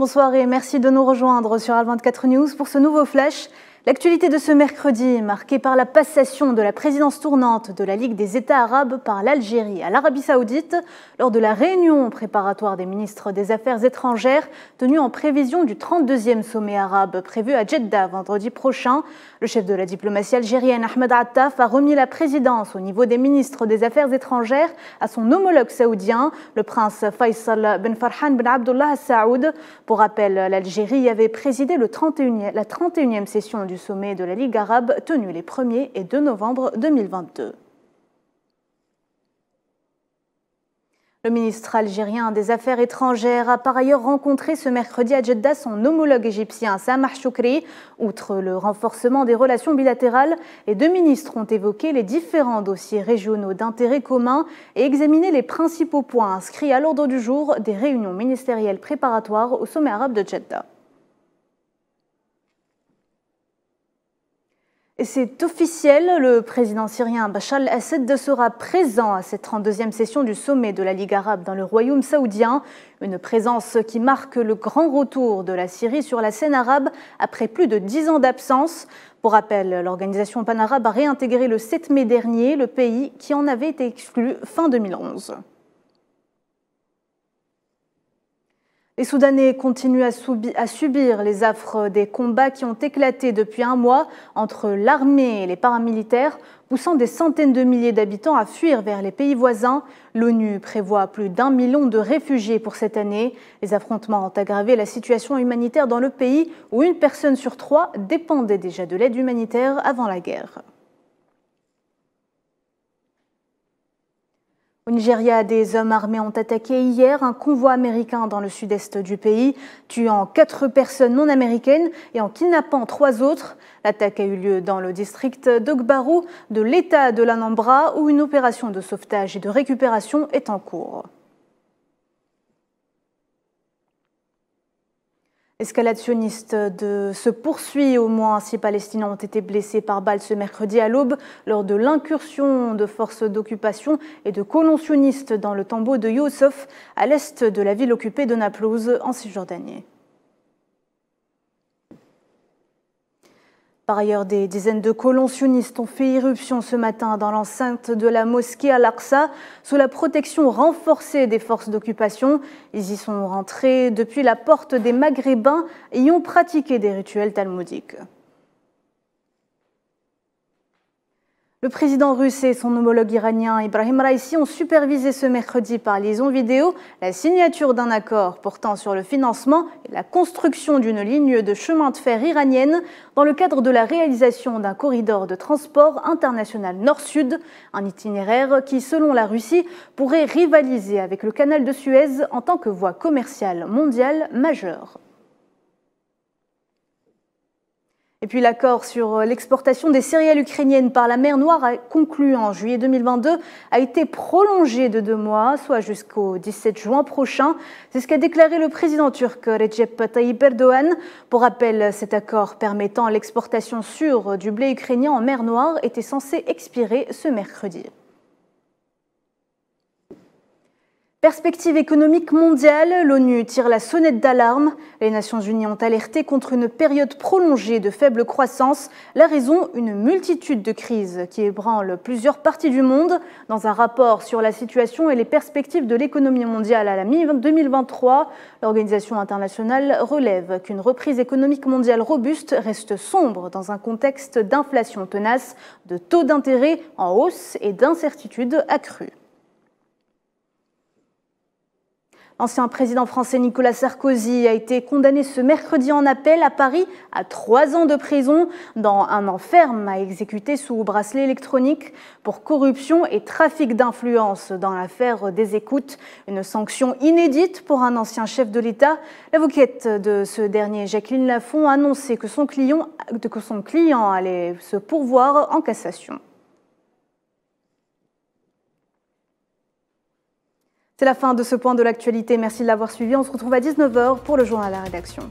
Bonsoir et merci de nous rejoindre sur Al24 News pour ce nouveau flash. L'actualité de ce mercredi marquée par la passation de la présidence tournante de la Ligue des États arabes par l'Algérie à l'Arabie saoudite lors de la réunion préparatoire des ministres des Affaires étrangères tenue en prévision du 32e sommet arabe prévu à Jeddah vendredi prochain. Le chef de la diplomatie algérienne Ahmed Attaf a remis la présidence au niveau des ministres des Affaires étrangères à son homologue saoudien, le prince Faisal bin Farhan bin Abdullah Saoud. Pour rappel, l'Algérie avait présidé la 31e session du sommet de la Ligue arabe tenu les 1er et 2 novembre 2022. Le ministre algérien des Affaires étrangères a par ailleurs rencontré ce mercredi à Jeddah son homologue égyptien Samah Choukri. Outre le renforcement des relations bilatérales, les deux ministres ont évoqué les différents dossiers régionaux d'intérêt commun et examiné les principaux points inscrits à l'ordre du jour des réunions ministérielles préparatoires au sommet arabe de Jeddah. c'est officiel, le président syrien Bachar al-Assad sera présent à cette 32e session du sommet de la Ligue arabe dans le royaume saoudien, une présence qui marque le grand retour de la Syrie sur la scène arabe après plus de 10 ans d'absence. Pour rappel, l'organisation panarabe a réintégré le 7 mai dernier le pays qui en avait été exclu fin 2011. Les Soudanais continuent à, subir les affres des combats qui ont éclaté depuis un mois entre l'armée et les paramilitaires, poussant des centaines de milliers d'habitants à fuir vers les pays voisins. L'ONU prévoit plus d'un million de réfugiés pour cette année. Les affrontements ont aggravé la situation humanitaire dans le pays où une personne sur trois dépendait déjà de l'aide humanitaire avant la guerre. Nigeria, des hommes armés ont attaqué hier un convoi américain dans le sud-est du pays, tuant quatre personnes non américaines et en kidnappant trois autres. L'attaque a eu lieu dans le district d'Ogbaru de l'État de l'Anambra où une opération de sauvetage et de récupération est en cours. Escalationniste de se poursuit. Au moins six Palestiniens ont été blessés par balle ce mercredi à l'aube lors de l'incursion de forces d'occupation et de sionistes dans le tombeau de Youssef à l'est de la ville occupée de Naplouse en Cisjordanie. Par ailleurs, des dizaines de colons sionistes ont fait irruption ce matin dans l'enceinte de la mosquée Al-Aqsa sous la protection renforcée des forces d'occupation. Ils y sont rentrés depuis la porte des Maghrébins et y ont pratiqué des rituels talmudiques. Le président russe et son homologue iranien Ibrahim Raisi ont supervisé ce mercredi par liaison vidéo la signature d'un accord portant sur le financement et la construction d'une ligne de chemin de fer iranienne dans le cadre de la réalisation d'un corridor de transport international nord-sud, un itinéraire qui, selon la Russie, pourrait rivaliser avec le canal de Suez en tant que voie commerciale mondiale majeure. Et puis l'accord sur euh, l'exportation des céréales ukrainiennes par la mer Noire, conclu en juillet 2022, a été prolongé de deux mois, soit jusqu'au 17 juin prochain. C'est ce qu'a déclaré le président turc euh, Recep Tayyip Erdogan. Pour rappel, cet accord permettant l'exportation sûre du blé ukrainien en mer Noire était censé expirer ce mercredi. Perspective économique mondiale, l'ONU tire la sonnette d'alarme. Les Nations Unies ont alerté contre une période prolongée de faible croissance. La raison, une multitude de crises qui ébranlent plusieurs parties du monde. Dans un rapport sur la situation et les perspectives de l'économie mondiale à la mi-2023, l'organisation internationale relève qu'une reprise économique mondiale robuste reste sombre dans un contexte d'inflation tenace, de taux d'intérêt en hausse et d'incertitudes accrues. Ancien président français Nicolas Sarkozy a été condamné ce mercredi en appel à Paris à trois ans de prison dans un enferme à exécuter sous bracelet électronique pour corruption et trafic d'influence dans l'affaire des écoutes. Une sanction inédite pour un ancien chef de l'État. L'avocate de ce dernier, Jacqueline Lafont, a annoncé que son client allait se pourvoir en cassation. C'est la fin de ce point de l'actualité. Merci de l'avoir suivi. On se retrouve à 19h pour le journal à la rédaction.